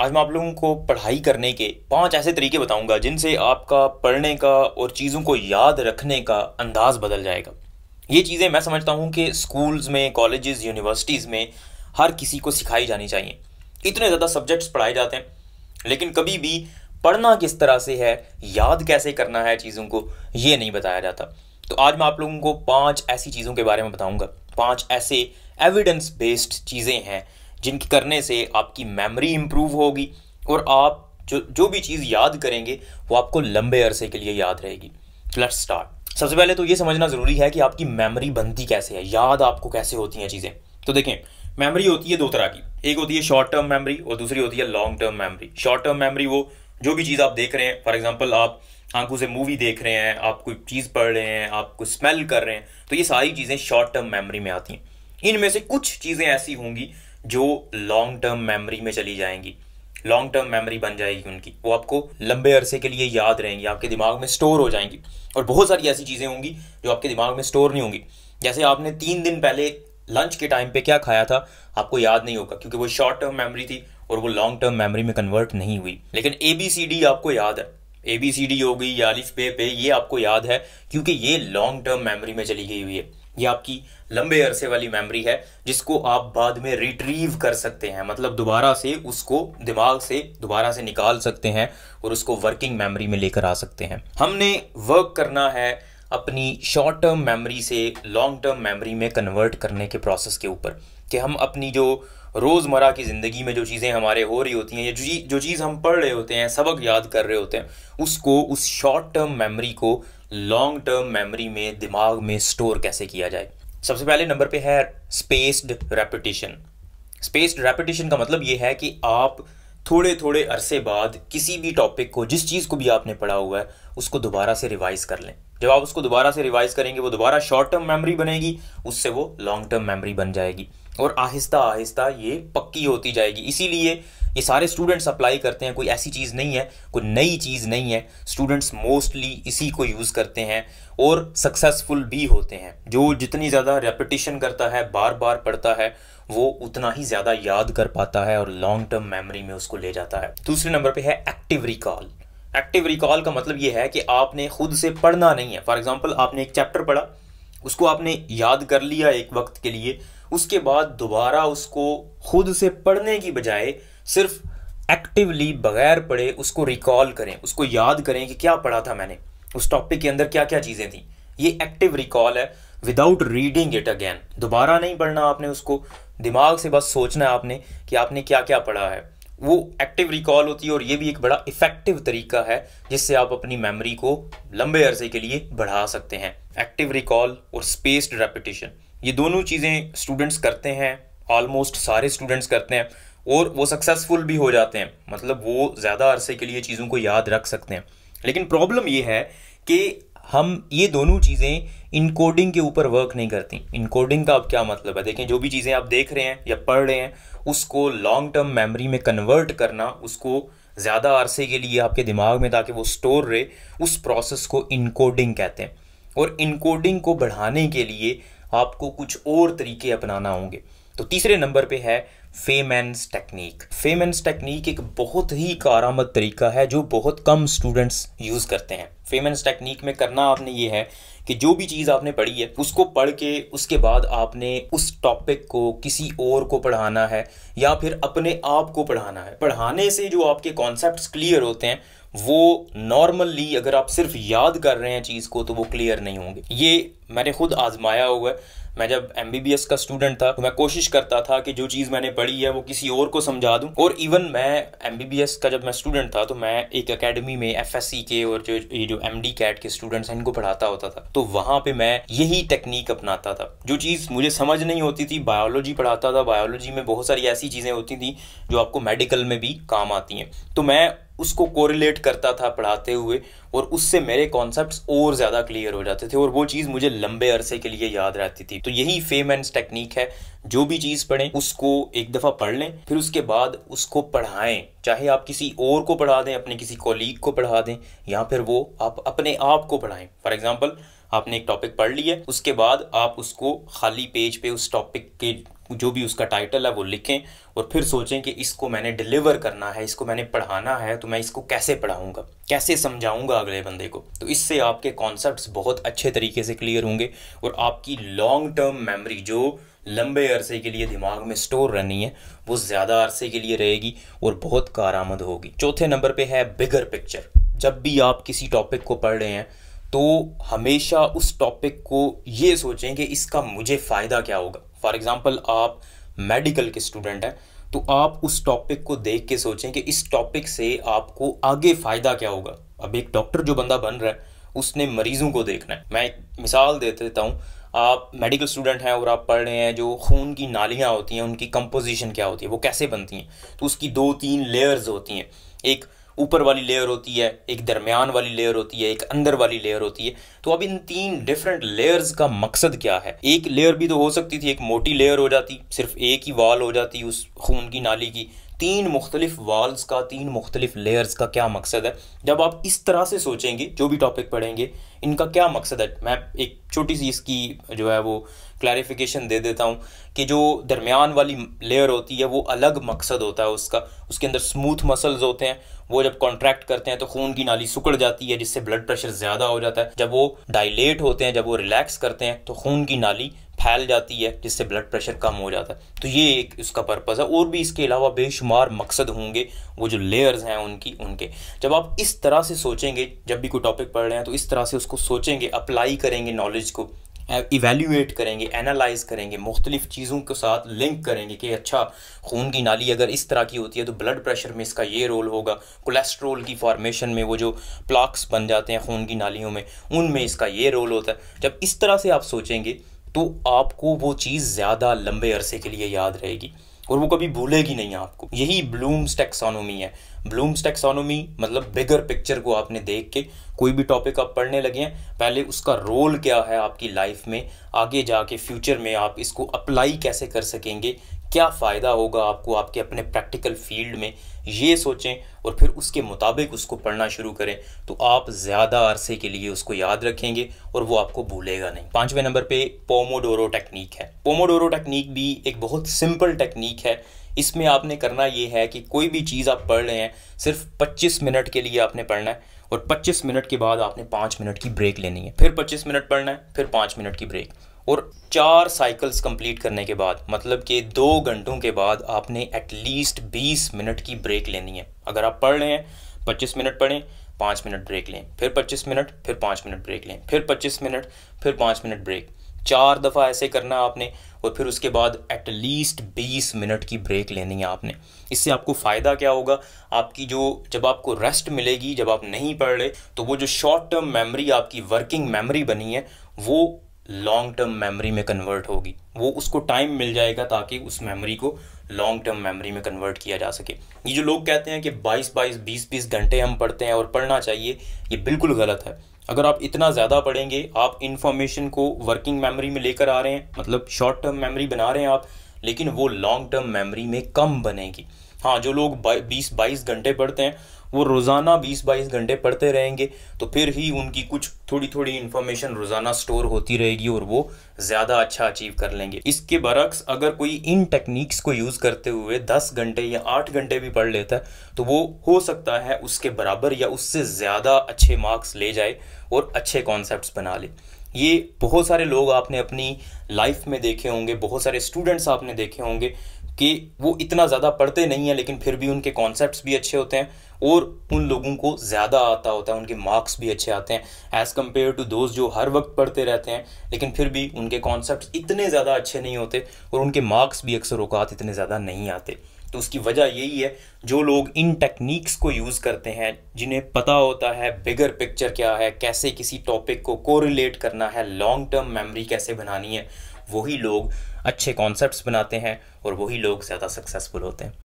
आज मैं आप लोगों को पढ़ाई करने के पांच ऐसे तरीके बताऊंगा जिनसे आपका पढ़ने का और चीज़ों को याद रखने का अंदाज बदल जाएगा ये चीज़ें मैं समझता हूँ कि स्कूल्स में कॉलेजेस यूनिवर्सिटीज़ में हर किसी को सिखाई जानी चाहिए इतने ज़्यादा सब्जेक्ट्स पढ़ाए जाते हैं लेकिन कभी भी पढ़ना किस तरह से है याद कैसे करना है चीज़ों को ये नहीं बताया जाता तो आज मैं आप लोगों को पांच ऐसी चीज़ों के बारे में बताऊंगा पांच ऐसे एविडेंस बेस्ड चीज़ें हैं जिनकी करने से आपकी मेमोरी इम्प्रूव होगी और आप जो जो भी चीज़ याद करेंगे वो आपको लंबे अरसे के लिए याद रहेगी लेट्स स्टार्ट सबसे पहले तो ये समझना ज़रूरी है कि आपकी मेमोरी बनती कैसे है याद आपको कैसे होती हैं चीज़ें तो देखें मेमोरी होती है दो तरह की एक होती है शॉर्ट टर्म मेमोरी और दूसरी होती है long term memory short term memory वो जो भी चीज़ आप देख रहे हैं फॉर एग्जाम्पल आप आंखों से मूवी देख रहे हैं आप कोई चीज़ पढ़ रहे हैं आप कोई स्मेल कर रहे हैं तो ये सारी चीज़ें शॉर्ट टर्म मेमोरी में आती हैं इनमें से कुछ चीज़ें ऐसी होंगी जो लॉन्ग टर्म मेमोरी में चली जाएंगी लॉन्ग टर्म मेमोरी बन जाएगी उनकी वो आपको लंबे अरसे के लिए याद रहेंगी आपके दिमाग में स्टोर हो जाएंगी और बहुत सारी ऐसी चीज़ें होंगी जो आपके दिमाग में स्टोर नहीं होंगी जैसे आपने तीन दिन पहले लंच के टाइम पे क्या खाया था आपको याद नहीं होगा क्योंकि वो शॉर्ट टर्म मेमोरी थी और वो लॉन्ग टर्म मेमोरी में कन्वर्ट नहीं हुई लेकिन ए बी सी डी आपको याद है ए बी सी डी हो गई या अलिफ पे पे ये आपको याद है क्योंकि ये लॉन्ग टर्म मेमोरी में चली गई हुई है ये आपकी लंबे अरसे वाली मेमोरी है जिसको आप बाद में रिट्रीव कर सकते हैं मतलब दोबारा से उसको दिमाग से दोबारा से निकाल सकते हैं और उसको वर्किंग मेमोरी में लेकर आ सकते हैं हमने वर्क करना है अपनी शॉर्ट टर्म मेमोरी से लॉन्ग टर्म मेमोरी में कन्वर्ट करने के प्रोसेस के ऊपर कि हम अपनी जो रोज़मर्रा की ज़िंदगी में जो चीज़ें हमारे हो रही होती हैं या जो चीज़ हम पढ़ रहे होते हैं सबक याद कर रहे होते हैं उसको उस शॉर्ट टर्म मेमोरी को लॉन्ग टर्म मेमोरी में दिमाग में स्टोर कैसे किया जाए सबसे पहले नंबर पे है स्पेस्ड रेपिटेशन स्पेस्ड रेपिटेशन का मतलब ये है कि आप थोड़े थोड़े अरसे बाद किसी भी टॉपिक को जिस चीज़ को भी आपने पढ़ा हुआ है उसको दोबारा से रिवाइज़ कर लें जब आप उसको दोबारा से रिवाइज़ करेंगे वो दोबारा शॉर्ट टर्म मेमोरी बनेगी उससे वो लॉन्ग टर्म मेमोरी बन जाएगी और आहिस्ता आहिस्ता ये पक्की होती जाएगी इसीलिए ये सारे स्टूडेंट्स अप्लाई करते हैं कोई ऐसी चीज़ नहीं है कोई नई चीज़ नहीं है स्टूडेंट्स मोस्टली इसी को यूज़ करते हैं और सक्सेसफुल भी होते हैं जो जितनी ज़्यादा रेपिटिशन करता है बार बार पढ़ता है वो उतना ही ज़्यादा याद कर पाता है और लॉन्ग टर्म मेमोरी में उसको ले जाता है दूसरे नंबर पर है एक्टिव रिकॉल एक्टिव रिकॉल का मतलब ये है कि आपने खुद से पढ़ना नहीं है फॉर एग्जाम्पल आपने एक चैप्टर पढ़ा उसको आपने याद कर लिया एक वक्त के लिए उसके बाद दोबारा उसको खुद से पढ़ने की बजाय सिर्फ एक्टिवली बगैर पढ़े उसको रिकॉल करें उसको याद करें कि क्या पढ़ा था मैंने उस टॉपिक के अंदर क्या क्या चीज़ें थी ये एक्टिव रिकॉल है विदाउट रीडिंग इट अगैन दोबारा नहीं पढ़ना आपने उसको दिमाग से बस सोचना है आपने कि आपने क्या क्या पढ़ा है वो एक्टिव रिकॉल होती है और ये भी एक बड़ा इफेक्टिव तरीका है जिससे आप अपनी मेमोरी को लंबे अरसे के लिए बढ़ा सकते हैं एक्टिव रिकॉल और स्पेस्ड रेपिटेशन ये दोनों चीज़ें स्टूडेंट्स करते हैं ऑलमोस्ट सारे स्टूडेंट्स करते हैं और वो सक्सेसफुल भी हो जाते हैं मतलब वो ज़्यादा अरसे के लिए चीज़ों को याद रख सकते हैं लेकिन प्रॉब्लम ये है कि हम ये दोनों चीज़ें इनकोडिंग के ऊपर वर्क नहीं करती इनकोडिंग का अब क्या मतलब है देखें जो भी चीज़ें आप देख रहे हैं या पढ़ रहे हैं उसको लॉन्ग टर्म मेमोरी में कन्वर्ट करना उसको ज़्यादा अरसे के लिए आपके दिमाग में ताकि वो स्टोर रहे उस प्रोसेस को इनकोडिंग कहते हैं और इनकोडिंग को बढ़ाने के लिए आपको कुछ और तरीके अपनाना होंगे तो तीसरे नंबर पे है फेमेंस टेक्निक फेमेंस टेक्निक एक बहुत ही कारामद तरीका है जो बहुत कम स्टूडेंट्स यूज़ करते हैं फेमेंस टेक्निक में करना आपने ये है कि जो भी चीज़ आपने पढ़ी है उसको पढ़ के उसके बाद आपने उस टॉपिक को किसी और को पढ़ाना है या फिर अपने आप को पढ़ाना है पढ़ाने से जो आपके कॉन्सेप्ट क्लियर होते हैं वो नॉर्मली अगर आप सिर्फ याद कर रहे हैं चीज़ को तो वो क्लियर नहीं होंगे ये मैंने खुद आजमाया हुआ है मैं जब एम का स्टूडेंट था तो मैं कोशिश करता था कि जो चीज़ मैंने पढ़ी है वो किसी और को समझा दूँ और इवन मैं एम का जब मैं स्टूडेंट था तो मैं एक अकेडमी में एफ के और जो ये जो एम कैट के स्टूडेंट्स हैं इनको पढ़ाता होता था तो तो वहां पे मैं यही टेक्निक अपनाता था जो चीज़ मुझे समझ नहीं होती थी बायोलॉजी पढ़ाता था बायोलॉजी में बहुत सारी ऐसी चीज़ें होती थी जो आपको मेडिकल में भी काम आती हैं तो मैं उसको कोरिलेट करता था पढ़ाते हुए और उससे मेरे कॉन्सेप्ट्स और ज़्यादा क्लियर हो जाते थे और वो चीज़ मुझे लंबे अरसे के लिए याद रहती थी तो यही फेम एंड टेक्निक है जो भी चीज़ पढ़े उसको एक दफ़ा पढ़ लें फिर उसके बाद उसको पढ़ाएं चाहे आप किसी और को पढ़ा दें अपने किसी कोलीग को पढ़ा दें या फिर वो आप अपने आप को पढ़ाएं फॉर एग्ज़ाम्पल आपने एक टॉपिक पढ़ लिया है उसके बाद आप उसको खाली पेज पे उस टॉपिक के जो भी उसका टाइटल है वो लिखें और फिर सोचें कि इसको मैंने डिलीवर करना है इसको मैंने पढ़ाना है तो मैं इसको कैसे पढ़ाऊँगा कैसे समझाऊँगा अगले बंदे को तो इससे आपके कॉन्सेप्ट बहुत अच्छे तरीके से क्लियर होंगे और आपकी लॉन्ग टर्म मेमोरी जो लंबे अरसे के लिए दिमाग में स्टोर रहनी है वो ज़्यादा अरसे के लिए रहेगी और बहुत कार आमद होगी चौथे नंबर पर है बिगर पिक्चर जब भी आप किसी टॉपिक को पढ़ रहे हैं तो हमेशा उस टॉपिक को ये सोचें कि इसका मुझे फ़ायदा क्या होगा फॉर एग्ज़ाम्पल आप मेडिकल के स्टूडेंट हैं तो आप उस टॉपिक को देख के सोचें कि इस टॉपिक से आपको आगे फ़ायदा क्या होगा अब एक डॉक्टर जो बंदा बन रहा है उसने मरीजों को देखना है मैं एक मिसाल दे देता हूँ आप मेडिकल स्टूडेंट हैं और आप पढ़ रहे हैं जो खून की नालियाँ होती हैं उनकी कंपोजिशन क्या होती है वो कैसे बनती हैं तो उसकी दो तीन लेयर्स होती हैं एक ऊपर वाली लेयर होती है एक दरमियान वाली लेयर होती है एक अंदर वाली लेयर होती है तो अब इन तीन डिफरेंट लेयर्स का मकसद क्या है एक लेयर भी तो हो सकती थी एक मोटी लेयर हो जाती सिर्फ एक ही वाल हो जाती उस खून की नाली की तीन मुख्तलिफ वाल्स का तीन मुख्तलिफ लेयर्स का क्या मकसद है जब आप इस तरह से सोचेंगे जो भी टॉपिक पढ़ेंगे इनका क्या मकसद है मैं एक छोटी सी इसकी जो है वो क्लैरिफिकेशन दे देता हूँ कि जो दरमियान वाली लेयर होती है वो अलग मकसद होता है उसका उसके अंदर स्मूथ मसल्स होते हैं वो जब कॉन्ट्रैक्ट करते हैं तो खून की नाली सुकड़ जाती है जिससे ब्लड प्रेशर ज़्यादा हो जाता है जब वो डायलेट होते हैं जब वो रिलैक्स करते हैं तो खून की नाली फैल जाती है जिससे ब्लड प्रेशर कम हो जाता है तो ये एक इसका पर्पज़ है और भी इसके अलावा बेशुमार मकसद होंगे वो जो लेयर्स हैं उनकी उनके जब आप इस तरह से सोचेंगे जब भी कोई टॉपिक पढ़ रहे हैं तो इस तरह से उसको सोचेंगे अप्लाई करेंगे नॉलेज को इवेल्यूएट करेंगे एनालाइज करेंगे मुख्तलिफ चीज़ों के साथ लिंक करेंगे कि अच्छा खून की नाली अगर इस तरह की होती है तो ब्लड प्रेशर में इसका ये रोल होगा कोलेस्ट्रोल की फार्मेशन में वो जो प्लाक्स बन जाते हैं खून की नालियों में उनमें इसका ये रोल होता है जब इस तरह से आप सोचेंगे तो आपको वो चीज़ ज़्यादा लंबे अरसे के लिए याद रहेगी और वो कभी भूलेगी नहीं आपको यही ब्लूम्स टेक्सोनोमी है ब्लूम्स टेक्सोनोमी मतलब बिगर पिक्चर को आपने देख के कोई भी टॉपिक आप पढ़ने लगे हैं पहले उसका रोल क्या है आपकी लाइफ में आगे जाके फ्यूचर में आप इसको अप्लाई कैसे कर सकेंगे क्या फ़ायदा होगा आपको आपके अपने प्रैक्टिकल फील्ड में ये सोचें और फिर उसके मुताबिक उसको पढ़ना शुरू करें तो आप ज़्यादा अरसे के लिए उसको याद रखेंगे और वो आपको भूलेगा नहीं पाँचवें नंबर पे पोमोडोरो टेक्निक है पोमोडोरो टेक्निक भी एक बहुत सिंपल टेक्निक है इसमें आपने करना ये है कि कोई भी चीज़ आप पढ़ रहे हैं सिर्फ पच्चीस मिनट के लिए आपने पढ़ना है और 25 मिनट के बाद आपने 5 मिनट की ब्रेक लेनी है फिर 25 मिनट पढ़ना है फिर 5 मिनट की ब्रेक और चार साइकिल्स कंप्लीट करने के बाद मतलब कि दो घंटों के बाद आपने एटलीस्ट 20 मिनट की ब्रेक लेनी है अगर आप पढ़ रहे हैं 25 मिनट पढ़ें पाँच मिनट ब्रेक लें फिर 25 मिनट फिर पाँच मिनट ब्रेक लें फिर 25 मिनट फिर पाँच मिनट ब्रेक चार दफ़ा ऐसे करना आपने और फिर उसके बाद एटलीस्ट 20 मिनट की ब्रेक लेनी है आपने इससे आपको फ़ायदा क्या होगा आपकी जो जब आपको रेस्ट मिलेगी जब आप नहीं पढ़ रहे तो वो जो शॉर्ट टर्म मेमोरी आपकी वर्किंग मेमोरी बनी है वो लॉन्ग टर्म मेमोरी में कन्वर्ट होगी वो उसको टाइम मिल जाएगा ताकि उस मेमोरी को लॉन्ग टर्म मेमोरी में कन्वर्ट किया जा सके ये जो लोग कहते हैं कि 22 22 20 20 घंटे हम पढ़ते हैं और पढ़ना चाहिए ये बिल्कुल गलत है अगर आप इतना ज़्यादा पढ़ेंगे आप इन्फॉर्मेशन को वर्किंग मेमोरी में लेकर आ रहे हैं मतलब शॉर्ट टर्म मेमोरी बना रहे हैं आप लेकिन वो लॉन्ग टर्म मेमोरी में कम बनेगी हाँ जो लोग बीस बाईस घंटे पढ़ते हैं वो रोज़ाना बीस बाईस घंटे पढ़ते रहेंगे तो फिर ही उनकी कुछ थोड़ी थोड़ी इन्फॉर्मेशन रोज़ाना स्टोर होती रहेगी और वो ज़्यादा अच्छा अचीव कर लेंगे इसके बरक्स अगर कोई इन टेक्निक्स को यूज़ करते हुए दस घंटे या आठ घंटे भी पढ़ लेता है तो वो हो सकता है उसके बराबर या उससे ज़्यादा अच्छे मार्क्स ले जाए और अच्छे कॉन्सेप्ट बना ले ये बहुत सारे लोग आपने अपनी लाइफ में देखे होंगे बहुत सारे स्टूडेंट्स आपने देखे होंगे कि वो इतना ज़्यादा पढ़ते नहीं हैं लेकिन फिर भी उनके कॉन्सेप्ट भी अच्छे होते हैं और उन लोगों को ज़्यादा आता होता है उनके मार्क्स भी अच्छे आते हैं एज़ कम्पेयर टू दोस्त जो हर वक्त पढ़ते रहते हैं लेकिन फिर भी उनके कॉन्सेप्ट इतने ज़्यादा अच्छे नहीं होते और उनके मार्क्स भी अक्सर अवकात इतने ज़्यादा नहीं आते तो उसकी वजह यही है जो लोग इन टेक्निक्स को यूज़ करते हैं जिन्हें पता होता है बिगर पिक्चर क्या है कैसे किसी टॉपिक को कोरिलेट करना है लॉन्ग टर्म मेमोरी कैसे बनानी है वही लोग अच्छे कॉन्सेप्ट्स बनाते हैं और वही लोग ज़्यादा सक्सेसफुल होते हैं